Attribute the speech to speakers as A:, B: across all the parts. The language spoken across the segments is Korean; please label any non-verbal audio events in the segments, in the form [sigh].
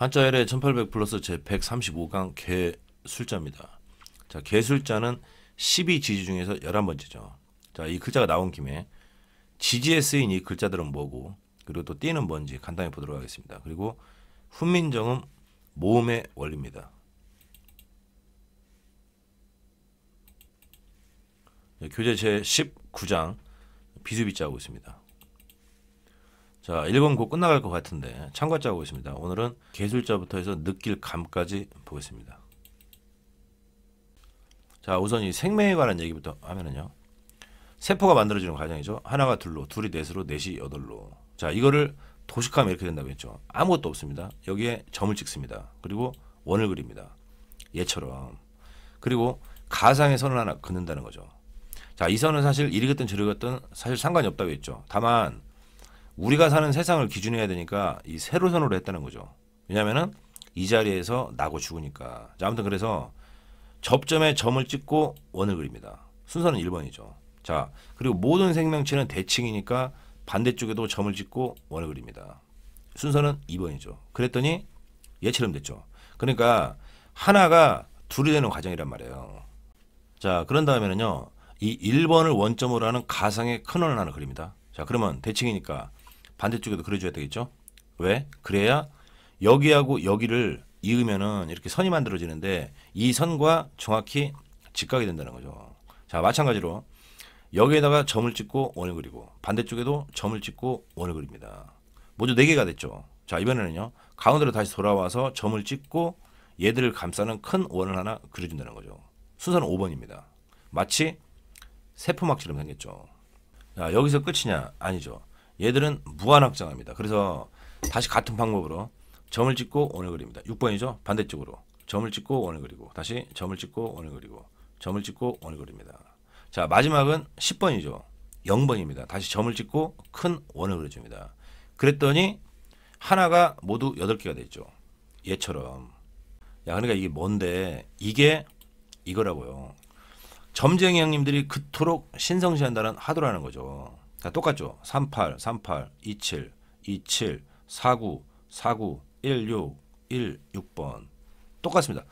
A: 한자열의1800 플러스 제 135강 개술자입니다. 자, 개술자는 12지지 중에서 11번째죠. 자, 이 글자가 나온 김에 지지에 쓰인 이 글자들은 뭐고 그리고 또 띠는 뭔지 간단히 보도록 하겠습니다. 그리고 훈민정음 모음의 원리입니다. 네, 교재 제 19장 비수비자 하고 있습니다. 자, 1번 곡 끝나갈 것 같은데 참가자 고있습니다 오늘은 개술자부터 해서 느낄 감까지 보겠습니다. 자, 우선 이 생명에 관한 얘기부터 하면은요. 세포가 만들어지는 과정이죠. 하나가 둘로, 둘이 넷으로, 넷이 여덟로. 자, 이거를 도식하면 이렇게 된다고 했죠. 아무것도 없습니다. 여기에 점을 찍습니다. 그리고 원을 그립니다. 얘처럼. 그리고 가상의 선을 하나 긋는다는 거죠. 자, 이 선은 사실 이리겠든 저리겠든 사실 상관이 없다고 했죠. 다만 우리가 사는 세상을 기준해야 되니까 이 세로선으로 했다는 거죠. 왜냐면은 이 자리에서 나고 죽으니까. 자, 아무튼 그래서 접점에 점을 찍고 원을 그립니다. 순서는 1번이죠. 자, 그리고 모든 생명체는 대칭이니까 반대쪽에도 점을 찍고 원을 그립니다. 순서는 2번이죠. 그랬더니 예처럼 됐죠. 그러니까 하나가 둘이 되는 과정이란 말이에요. 자, 그런 다음에는요. 이 1번을 원점으로 하는 가상의 큰원을 하나 그립니다. 자, 그러면 대칭이니까 반대쪽에도 그려줘야 되겠죠. 왜? 그래야 여기하고 여기를 이으면은 이렇게 선이 만들어지는데 이 선과 정확히 직각이 된다는 거죠. 자 마찬가지로 여기에다가 점을 찍고 원을 그리고 반대쪽에도 점을 찍고 원을 그립니다. 모두 4개가 됐죠. 자 이번에는요. 가운데로 다시 돌아와서 점을 찍고 얘들을 감싸는 큰 원을 하나 그려준다는 거죠. 순서는 5번입니다. 마치 세포막처럼 생겼죠. 자 여기서 끝이냐? 아니죠. 얘들은 무한 확장합니다. 그래서 다시 같은 방법으로 점을 찍고 원을 그립니다. 6번이죠. 반대쪽으로 점을 찍고 원을 그리고 다시 점을 찍고 원을 그리고 점을 찍고 원을 그립니다. 자 마지막은 10번이죠. 0번입니다. 다시 점을 찍고 큰 원을 그려줍니다. 그랬더니 하나가 모두 8개가 됐죠. 얘처럼. 야 그러니까 이게 뭔데 이게 이거라고요. 점쟁이 형님들이 그토록 신성시한다는 하도라는 거죠. 자, 똑같죠. 38, 38, 27, 27, 49, 49, 16, 16번. 똑같습니다.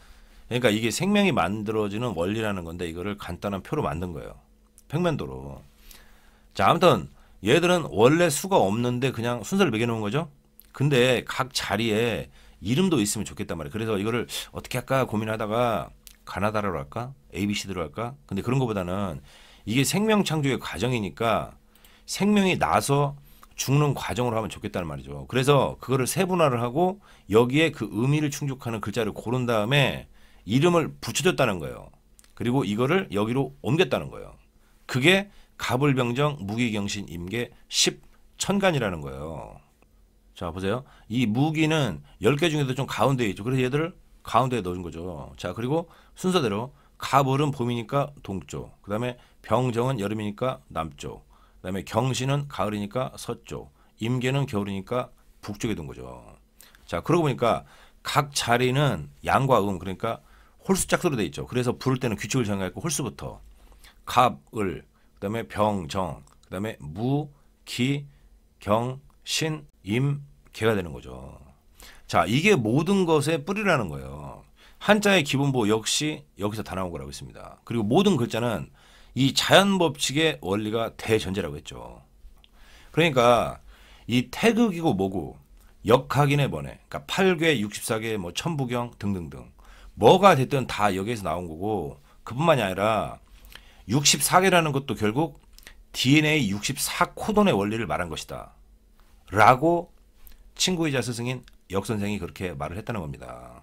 A: 그러니까 이게 생명이 만들어지는 원리라는 건데 이거를 간단한 표로 만든 거예요. 평면도로. 자, 아무튼 얘들은 원래 수가 없는데 그냥 순서를 매겨 놓은 거죠. 근데 각 자리에 이름도 있으면 좋겠단 말이에요. 그래서 이거를 어떻게 할까 고민하다가 가나다라로 할까? ABC대로 할까? 근데 그런 것보다는 이게 생명 창조의 과정이니까 생명이 나서 죽는 과정으로 하면 좋겠다는 말이죠. 그래서 그거를 세분화를 하고 여기에 그 의미를 충족하는 글자를 고른 다음에 이름을 붙여줬다는 거예요. 그리고 이거를 여기로 옮겼다는 거예요. 그게 가불병정 무기경신 임계 10 천간이라는 거예요. 자 보세요. 이 무기는 10개 중에도 좀 가운데에 있죠. 그래서 얘들을 가운데에 넣은 거죠. 자 그리고 순서대로 가불은 봄이니까 동쪽 그 다음에 병정은 여름이니까 남쪽 그다음에 경신은 가을이니까 서쪽, 임계는 겨울이니까 북쪽에 둔 거죠. 자, 그러고 보니까 각 자리는 양과 음 그러니까 홀수짝수로 돼 있죠. 그래서 부를 때는 규칙을 정해갖고 홀수부터 갑, 을, 그다음에 병, 정, 그다음에 무, 기, 경, 신, 임, 개가 되는 거죠. 자, 이게 모든 것의 뿌리라는 거예요. 한자의 기본보 역시 여기서 다 나온 거라고 했습니다. 그리고 모든 글자는 이 자연 법칙의 원리가 대전제라고 했죠. 그러니까 이 태극이고 뭐고 역학인의 번에 그러니까 8개, 64개 뭐 천부경 등등등 뭐가 됐든 다 여기에서 나온 거고 그뿐만이 아니라 64개라는 것도 결국 DNA 64코돈의 원리를 말한 것이다. 라고 친구이자 스승인 역선생이 그렇게 말을 했다는 겁니다.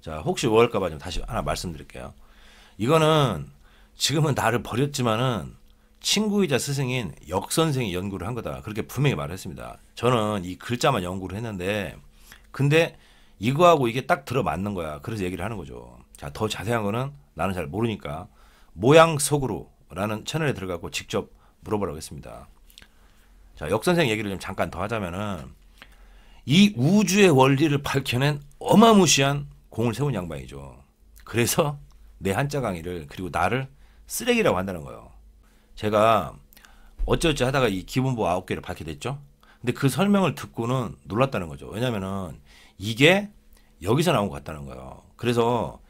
A: 자, 혹시 오할까봐 좀 다시 하나 말씀드릴게요. 이거는 지금은 나를 버렸지만은 친구이자 스승인 역 선생이 연구를 한 거다. 그렇게 분명히 말했습니다. 저는 이 글자만 연구를 했는데 근데 이거하고 이게 딱 들어맞는 거야. 그래서 얘기를 하는 거죠. 자, 더 자세한 거는 나는 잘 모르니까 모양 속으로라는 채널에 들어가고 직접 물어보라고 했습니다. 자, 역 선생 얘기를 좀 잠깐 더 하자면은 이 우주의 원리를 밝혀낸 어마무시한 공을 세운 양반이죠. 그래서 내 한자 강의를 그리고 나를 쓰레기라고 한다는 거예요. 제가 어쩌어쩌 하다가 이 기본부 아홉 개를 받게 됐죠. 근데 그 설명을 듣고는 놀랐다는 거죠. 왜냐면은 이게 여기서 나온 것 같다는 거예요. 그래서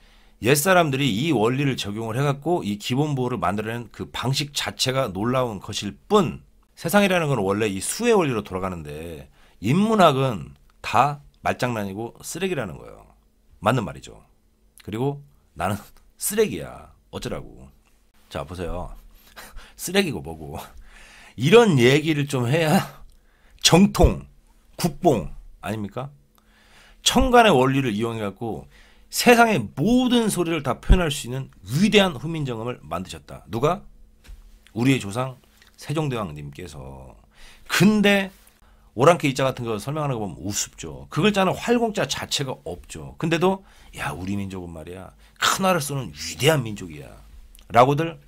A: 옛 사람들이 이 원리를 적용을 해갖고 이기본부호를 만들어낸 그 방식 자체가 놀라운 것일 뿐 세상이라는 건 원래 이 수의 원리로 돌아가는데 인문학은 다 말장난이고 쓰레기라는 거예요. 맞는 말이죠. 그리고 나는 [laughs] 쓰레기야. 어쩌라고. 자 보세요. [laughs] 쓰레기고 뭐고 이런 얘기를 좀 해야 정통 국뽕 아닙니까? 천간의 원리를 이용해 갖고 세상의 모든 소리를 다 표현할 수 있는 위대한 훈민정음을 만드셨다. 누가? 우리의 조상 세종대왕님께서. 근데 오랑캐 이자 같은 거 설명하는 거 보면 우습죠. 그 글자는 활공자 자체가 없죠. 근데도 야 우리 민족은 말이야 큰알를 쓰는 위대한 민족이야. 라고들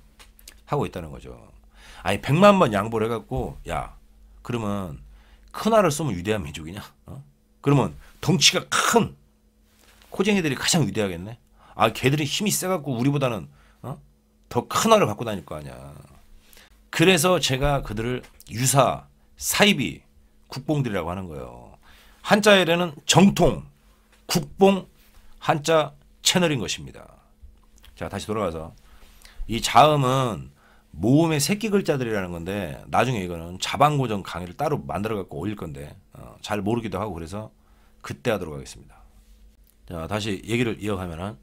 A: 하고 있다는 거죠. 아니 100만 번 양보를 해갖고 야 그러면 큰 알을 쓰면 위대한 민족이냐? 어? 그러면 덩치가 큰 코쟁이들이 가장 위대하겠네. 아 걔들이 힘이 세갖고 우리보다는 어? 더큰 알을 갖고 다닐 거 아니야. 그래서 제가 그들을 유사, 사이비, 국뽕들이라고 하는 거예요. 한자에는 정통, 국뽕, 한자 채널인 것입니다. 자 다시 돌아가서 이 자음은 모음의 새끼 글자들이라는 건데 나중에 이거는 자방고정 강의를 따로 만들어 갖고 올릴 건데 어, 잘 모르기도 하고 그래서 그때 하도록 하겠습니다. 자 다시 얘기를 이어가면은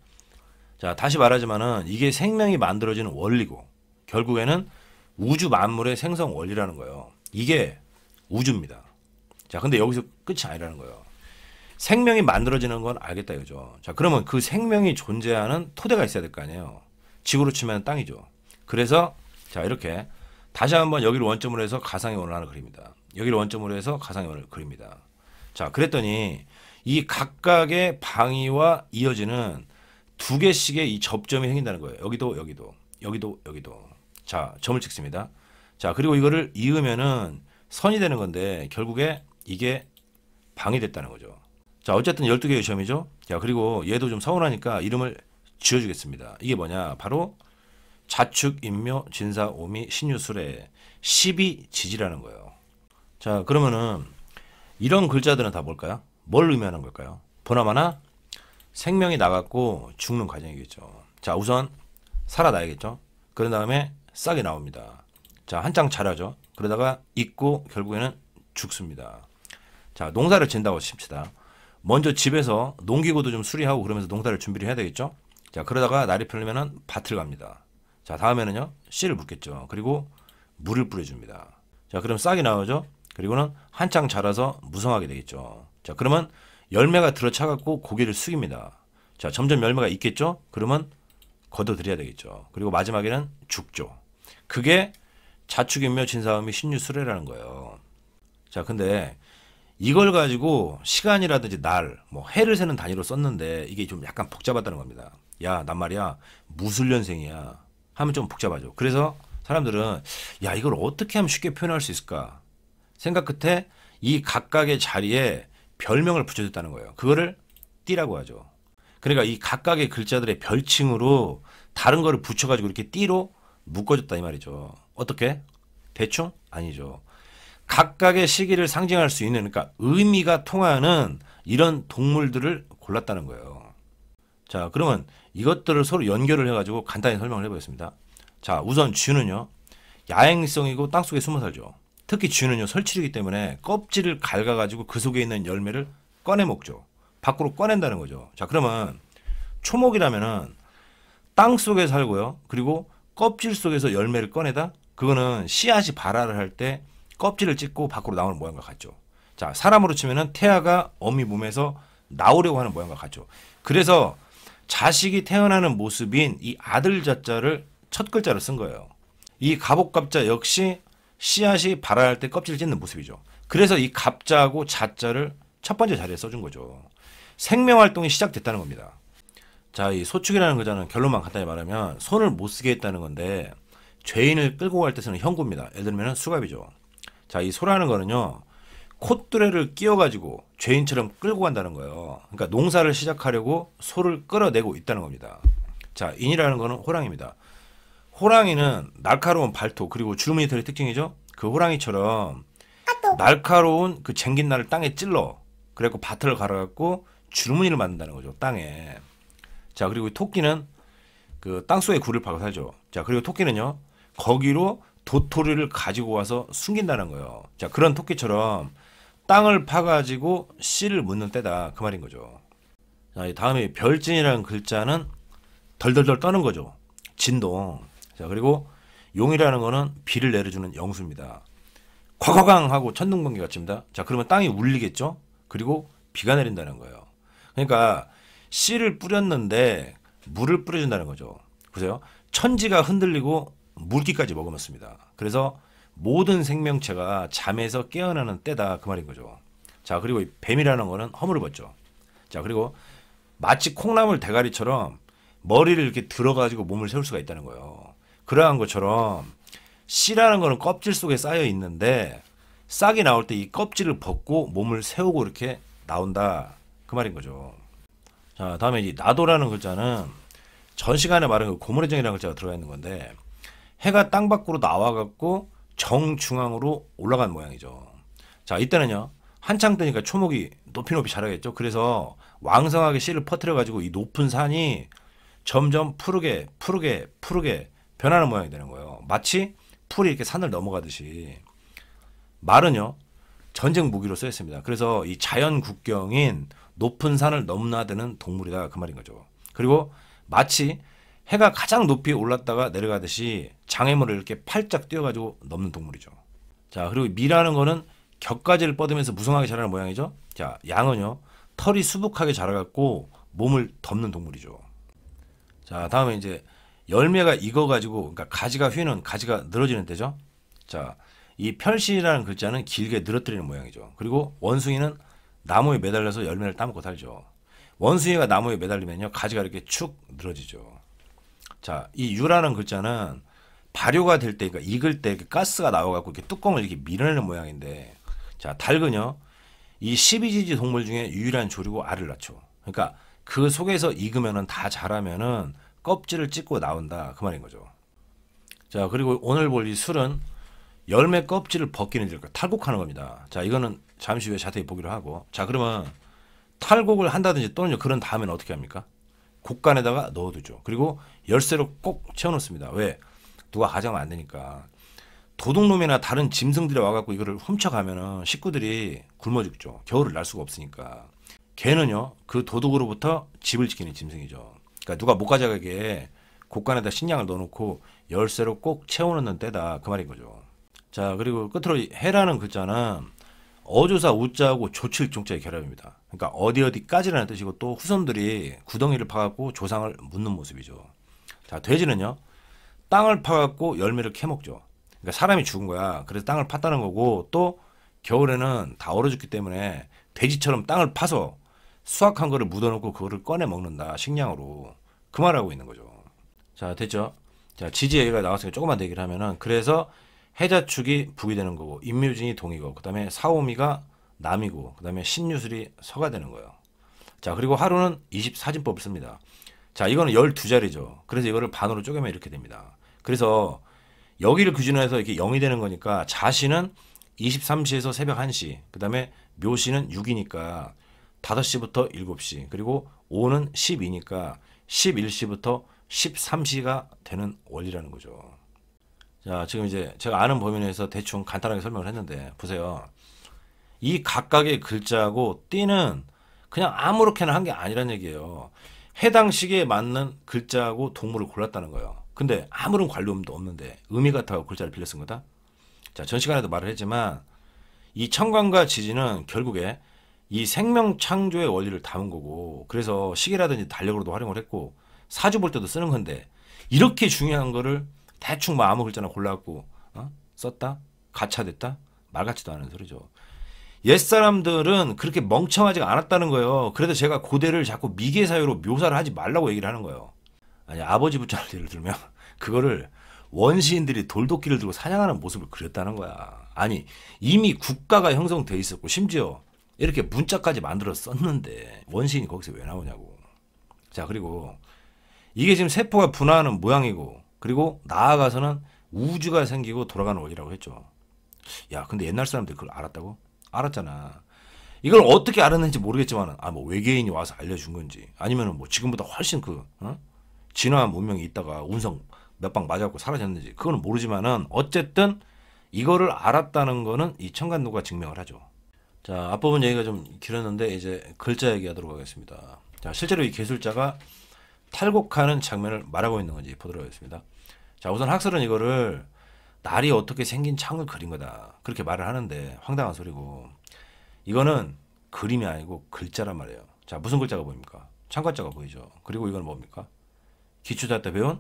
A: 자 다시 말하지만은 이게 생명이 만들어지는 원리고 결국에는 우주 만물의 생성 원리라는 거예요. 이게 우주입니다. 자 근데 여기서 끝이 아니라는 거예요. 생명이 만들어지는 건 알겠다 이거죠. 자 그러면 그 생명이 존재하는 토대가 있어야 될 거 아니에요. 지구로 치면 땅이죠. 그래서 자 이렇게 다시 한번 여기를 원점으로 해서 가상의 원을 하나 그립니다. 여기를 원점으로 해서 가상의 원을 그립니다. 자 그랬더니 이 각각의 방위와 이어지는 두 개씩의 이 접점이 생긴다는 거예요. 여기도 여기도 여기도 여기도 자 점을 찍습니다. 자 그리고 이거를 이으면은 선이 되는 건데 결국에 이게 방이 됐다는 거죠. 자 어쨌든 12개의 시험이죠. 자 그리고 얘도 좀 서운하니까 이름을 지어주겠습니다. 이게 뭐냐 바로 자축 인묘 진사 오미 신유술에 10이 지지라는 거예요. 자 그러면은 이런 글자들은 다 뭘까요? 뭘 의미하는 걸까요? 보나마나 생명이 나갔고 죽는 과정이겠죠. 자 우선 살아나야겠죠. 그런 다음에 싹이 나옵니다. 자 한창 자라죠. 그러다가 잊고 결국에는 죽습니다. 자 농사를 진다고 칩시다. 먼저 집에서 농기구도 좀 수리하고 그러면서 농사를 준비를 해야 되겠죠. 자 그러다가 날이 풀리면은 밭을 갑니다. 자 다음에는요 씨를 묻겠죠. 그리고 물을 뿌려줍니다. 자 그럼 싹이 나오죠. 그리고는 한창 자라서 무성하게 되겠죠. 자 그러면 열매가 들어차갖고 고개를 숙입니다. 자 점점 열매가 있겠죠. 그러면 걷어들여야 되겠죠. 그리고 마지막에는 죽죠. 그게 자축인묘 진사음이 신유수레라는 거예요. 자 근데 이걸 가지고 시간이라든지 날, 뭐 해를 세는 단위로 썼는데 이게 좀 약간 복잡하다는 겁니다. 야, 난 말이야 무술년생이야. 하면 좀 복잡하죠. 그래서 사람들은 야 이걸 어떻게 하면 쉽게 표현할 수 있을까 생각 끝에 이 각각의 자리에 별명을 붙여줬다는 거예요. 그거를 띠라고 하죠. 그러니까 이 각각의 글자들의 별칭으로 다른 거를 붙여가지고 이렇게 띠로 묶어줬다 이 말이죠. 어떻게? 대충? 아니죠. 각각의 시기를 상징할 수 있는 그러니까 의미가 통하는 이런 동물들을 골랐다는 거예요. 자, 그러면 이것들을 서로 연결을 해가지고 간단히 설명을 해보겠습니다. 자, 우선 쥐는요, 야행성이고 땅속에 숨어 살죠. 특히 쥐는요, 설치류이기 때문에 껍질을 갉아가지고그 속에 있는 열매를 꺼내 먹죠. 밖으로 꺼낸다는 거죠. 자, 그러면 초목이라면은 땅 속에 살고요. 그리고 껍질 속에서 열매를 꺼내다? 그거는 씨앗이 발화를 할 때 껍질을 찢고 밖으로 나오는 모양과 같죠. 자, 사람으로 치면은 태아가 어미 몸에서 나오려고 하는 모양과 같죠. 그래서 자식이 태어나는 모습인 이 아들 자자를 첫 글자로 쓴 거예요. 이갑옷갑자 역시 씨앗이 발아할 때 껍질을 찢는 모습이죠. 그래서 이 갑자하고 자자를 첫 번째 자리에 써준 거죠. 생명활동이 시작됐다는 겁니다. 자, 이 소축이라는 글자는 결론만 간단히 말하면 손을 못 쓰게 했다는 건데 죄인을 끌고 갈 때 쓰는 형구입니다. 예를 들면 수갑이죠. 자, 이 소라는 거는요. 콧뚜레를 끼워가지고 죄인처럼 끌고 간다는 거예요. 그러니까 농사를 시작하려고 소를 끌어내고 있다는 겁니다. 자, 인이라는 거는 호랑입니다. 이 호랑이는 날카로운 발톱 그리고 주무늬털의 특징이죠. 그 호랑이처럼 날카로운 그 쟁긴 날을 땅에 찔러 그래갖고 밭을 갈아갖고 주무늬를 만든다는 거죠 땅에. 자 그리고 토끼는 그 땅속에 굴을 파고 살죠. 자 그리고 토끼는요 거기로 도토리를 가지고 와서 숨긴다는 거예요. 자 그런 토끼처럼 땅을 파가지고 씨를 묻는 때다 그 말인 거죠. 자, 다음에 별진이라는 글자는 덜덜덜 떠는 거죠. 진동. 자 그리고 용이라는 거는 비를 내려주는 영수입니다. 과거강 하고 천둥번개 같습니다. 자 그러면 땅이 울리겠죠. 그리고 비가 내린다는 거예요. 그러니까 씨를 뿌렸는데 물을 뿌려준다는 거죠. 보세요. 천지가 흔들리고 물기까지 머금었습니다 그래서 모든 생명체가 잠에서 깨어나는 때다 그 말인 거죠. 자 그리고 뱀이라는 거는 허물벗죠. 을자 그리고 마치 콩나물 대가리처럼 머리를 이렇게 들어가지고 몸을 세울 수가 있다는 거예요. 그러한 것처럼 씨라는 거는 껍질 속에 쌓여 있는데 싹이 나올 때 이 껍질을 벗고 몸을 세우고 이렇게 나온다 그 말인 거죠. 자 다음에 이 나도라는 글자는 전 시간에 말한 그 고무래정이라는 글자가 들어가 있는 건데 해가 땅 밖으로 나와갖고 정중앙으로 올라간 모양이죠. 자, 이때는요. 한창 뜨니까 초목이 높이 높이 자라겠죠. 그래서 왕성하게 씨를 퍼뜨려 가지고 이 높은 산이 점점 푸르게 푸르게 푸르게 변하는 모양이 되는 거예요. 마치 풀이 이렇게 산을 넘어가듯이 말은요. 전쟁 무기로 쓰였습니다. 그래서 이 자연 국경인 높은 산을 넘나드는 동물이다 그 말인 거죠. 그리고 마치 해가 가장 높이 올랐다가 내려가듯이 장애물을 이렇게 팔짝 뛰어가지고 넘는 동물이죠. 자 그리고 미라는 거는 격가지를 뻗으면서 무성하게 자라는 모양이죠. 자 양은요 털이 수북하게 자라갖고 몸을 덮는 동물이죠. 자 다음에 이제 열매가 익어가지고 그러니까 가지가 휘는 가지가 늘어지는 때죠. 자 이 펼씨라는 글자는 길게 늘어뜨리는 모양이죠. 그리고 원숭이는 나무에 매달려서 열매를 따먹고 살죠. 원숭이가 나무에 매달리면요 가지가 이렇게 축 늘어지죠. 자, 이 유라는 글자는 발효가 될 때, 그러니까 익을 때 가스가 나와갖고 이렇게 뚜껑을 이렇게 밀어내는 모양인데, 자, 닭은요, 이 12지지 동물 중에 유일한 조류고 알을 낳죠. 그러니까 그 속에서 익으면은 다 자라면은 껍질을 찢고 나온다. 그 말인 거죠. 자, 그리고 오늘 볼 이 술은 열매 껍질을 벗기는 일, 탈곡하는 겁니다. 자, 이거는 잠시 후에 자세히 보기로 하고. 자, 그러면 탈곡을 한다든지 또는 그런 다음에는 어떻게 합니까? 곳간에다가 넣어두죠. 그리고 열쇠로 꼭 채워놓습니다. 왜? 누가 가져가면 안 되니까. 도둑놈이나 다른 짐승들이 와갖고 이거를 훔쳐가면 식구들이 굶어 죽죠. 겨울을 날 수가 없으니까. 개는요, 그 도둑으로부터 집을 지키는 짐승이죠. 그러니까 누가 못 가져가게 곳간에다 식량을 넣어놓고 열쇠로 꼭 채워놓는 때다. 그 말인 거죠. 자, 그리고 끝으로 해라는 글자는 어조사 우자하고 조칠 종자의 결합입니다. 그러니까 어디 어디까지라는 뜻이고 또 후손들이 구덩이를 파갖고 조상을 묻는 모습이죠. 자 돼지는요 땅을 파갖고 열매를 캐먹죠. 그러니까 사람이 죽은 거야. 그래서 땅을 팠다는 거고 또 겨울에는 다 얼어 죽기 때문에 돼지처럼 땅을 파서 수확한 거를 묻어놓고 그거를 꺼내 먹는다 식량으로 그 말하고 있는 거죠. 자 됐죠? 자 지지 얘기가 나왔으니까 조금만 얘기를 하면은 그래서 해자축이 북이 되는 거고 임묘진이 동이고 그다음에 사오미가 남이고 그다음에 신유술이 서가 되는 거예요. 자 그리고 하루는 24진법을 씁니다. 자 이거는 12자리죠. 그래서 이거를 반으로 쪼개면 이렇게 됩니다. 그래서 여기를 기준으로 해서 이렇게 0이 되는 거니까 자시는 23시에서 새벽 1시 그다음에 묘시는 6이니까 5시부터 7시 그리고 5는 10이니까 11시부터 13시가 되는 원리라는 거죠. 자, 지금 이제 제가 아는 범위 내에서 대충 간단하게 설명을 했는데 보세요. 이 각각의 글자하고 띠는 그냥 아무렇게나 한 게 아니란 얘기예요. 해당 시기에 맞는 글자하고 동물을 골랐다는 거예요. 근데 아무런 관음도 없는데 의미 같아 글자를 빌려 쓴 거다. 자, 전 시간에도 말을 했지만 이 청관과 지진은 결국에 이 생명 창조의 원리를 담은 거고 그래서 시계라든지 달력으로도 활용을 했고 사주 볼 때도 쓰는 건데 이렇게 중요한 거를 대충 뭐 아무 글자나 골라갖고 어? 썼다 가차됐다 말 같지도 않은 소리죠. 옛 사람들은 그렇게 멍청하지가 않았다는 거예요. 그래서 제가 고대를 자꾸 미개 사유로 묘사를 하지 말라고 얘기를 하는 거예요. 아니 아버지 부자를 예를 들면 [laughs] 그거를 원시인들이 돌도끼를 들고 사냥하는 모습을 그렸다는 거야. 아니 이미 국가가 형성돼 있었고 심지어 이렇게 문자까지 만들어 썼는데 원시인이 거기서 왜 나오냐고. 자 그리고 이게 지금 세포가 분화하는 모양이고 그리고 나아가서는 우주가 생기고 돌아가는 원리라고 했죠. 야, 근데 옛날 사람들이 그걸 알았다고? 알았잖아. 이걸 어떻게 알았는지 모르겠지만, 아, 뭐 외계인이 와서 알려준 건지, 아니면 뭐 지금보다 훨씬 그, 어? 진화한 문명이 있다가 운성 몇 방 맞았고 사라졌는지, 그거는 모르지만은, 어쨌든 이거를 알았다는 거는 이 청간도가 증명을 하죠. 자, 앞부분 얘기가 좀 길었는데, 이제 글자 얘기하도록 하겠습니다. 자, 실제로 이 기술자가 탈곡하는 장면을 말하고 있는 건지 보도록 하겠습니다. 자, 우선 학설은 이거를 날이 어떻게 생긴 창을 그린 거다. 그렇게 말을 하는데 황당한 소리고 이거는 그림이 아니고 글자란 말이에요. 자, 무슨 글자가 보입니까? 창과자가 보이죠. 그리고 이건 뭡니까? 기초자 때 배운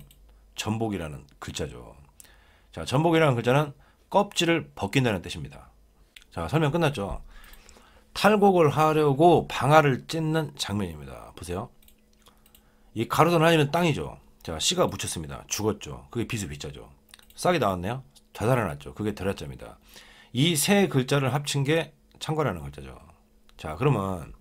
A: 전복이라는 글자죠. 자, 전복이라는 글자는 껍질을 벗긴다는 뜻입니다. 자, 설명 끝났죠. 탈곡을 하려고 방아를 찢는 장면입니다. 보세요. 이 가로선 하나는 땅이죠. 자, 씨가 묻혔습니다. 죽었죠. 그게 비수비자죠. 싹이 나왔네요. 자살해놨죠 그게 대라자입니다. 이 세 글자를 합친 게 창과라는 글자죠. 자, 그러면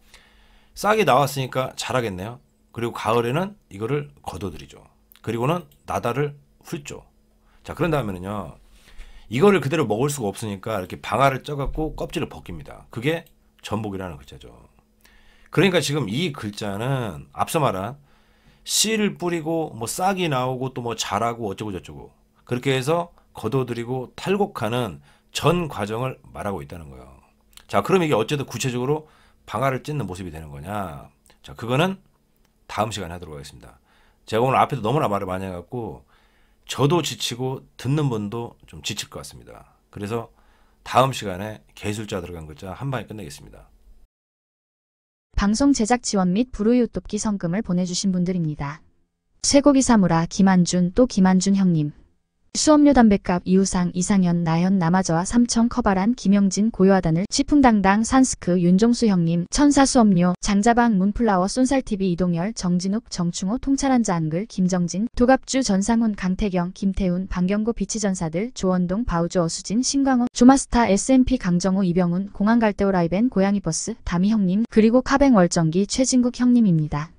A: 싹이 나왔으니까 잘하겠네요 그리고 가을에는 이거를 거둬들이죠. 그리고는 나다를 훑죠. 자, 그런 다음에는요. 이거를 그대로 먹을 수가 없으니까 이렇게 방아를 쪄갖고 껍질을 벗깁니다. 그게 전복이라는 글자죠. 그러니까 지금 이 글자는 앞서 말한 씨를 뿌리고 뭐 싹이 나오고 또 뭐 자라고 어쩌고 저쩌고 그렇게 해서 거둬들이고 탈곡하는 전 과정을 말하고 있다는 거예요. 자, 그럼 이게 어쨌든 구체적으로 방아를 찢는 모습이 되는 거냐? 자, 그거는 다음 시간에 하도록 하겠습니다. 제가 오늘 앞에도 너무나 말을 많이 해갖고 저도 지치고 듣는 분도 좀 지칠 것 같습니다. 그래서 다음 시간에 개술자 들어간 글자 한 방에 끝내겠습니다. 방송 제작 지원 및 불우유 돕기 성금을 보내주신 분들입니다. 최고기사무라 김한준 또 김한준 형님 수업료 담배값 이우상 이상현 나현 남아저와 삼청 커바란 김영진 고요하단을 치풍당당 산스크 윤종수 형님 천사 수업료 장자방 문플라워 쏜살TV 이동열 정진욱 정충호 통찰한자 한글 김정진 도갑주 전상훈 강태경 김태훈 방경구 비치전사들 조원동 바우주 어수진 신광호 조마스타 SMP 강정호 이병훈 공항갈대오 라이벤 고양이버스 다미 형님 그리고 카뱅 월정기 최진국 형님입니다.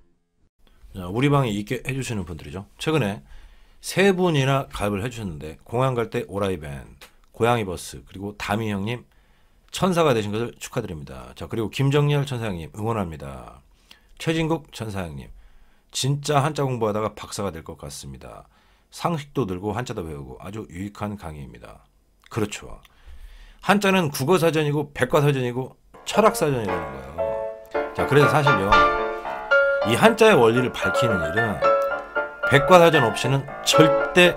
A: 우리 방에 있게 해주시는 분들이죠. 최근에 세 분이나 가입을 해주셨는데 공항 갈 때 오라이밴, 고양이 버스 그리고 다미 형님 천사가 되신 것을 축하드립니다. 자 그리고 김정렬 천사님 응원합니다. 최진국 천사님 진짜 한자 공부하다가 박사가 될 것 같습니다. 상식도 늘고 한자도 배우고 아주 유익한 강의입니다. 그렇죠. 한자는 국어 사전이고 백과 사전이고 철학 사전이라는 거예요. 자 그래서 사실요 이 한자의 원리를 밝히는 일은 백과사전 없이는 절대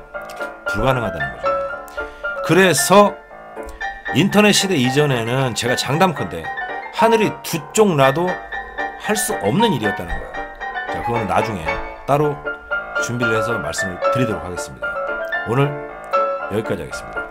A: 불가능하다는 거죠. 그래서 인터넷 시대 이전에는 제가 장담컨대 하늘이 두쪽 나도 할 수 없는 일이었다는 거예요. 자, 그거는 나중에 따로 준비를 해서 말씀을 드리도록 하겠습니다. 오늘 여기까지 하겠습니다.